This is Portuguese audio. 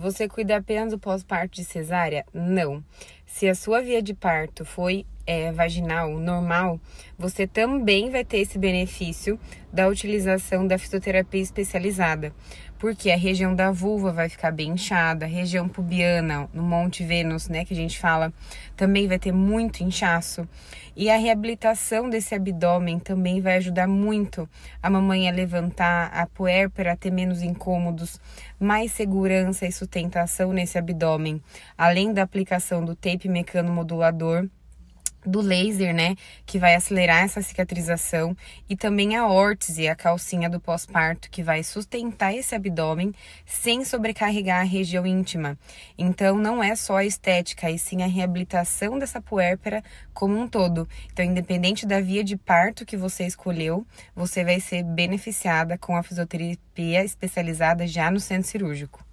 Você cuida apenas do pós-parto de cesárea? Não. Se a sua via de parto foi é, vaginal normal, você também vai ter esse benefício da utilização da fisioterapia especializada, porque a região da vulva vai ficar bem inchada, a região pubiana, no Monte Vênus, né, que a gente fala, também vai ter muito inchaço, e a reabilitação desse abdômen também vai ajudar muito a mamãe a levantar a puérpera, a ter menos incômodos, mais segurança e sustentação nesse abdômen, além da aplicação do tape mecanomodulador modulador do laser, né, que vai acelerar essa cicatrização, e também a órtese, a calcinha do pós-parto, que vai sustentar esse abdômen sem sobrecarregar a região íntima. Então, não é só a estética, e sim a reabilitação dessa puérpera como um todo. Então, independente da via de parto que você escolheu, você vai ser beneficiada com a fisioterapia especializada já no centro cirúrgico.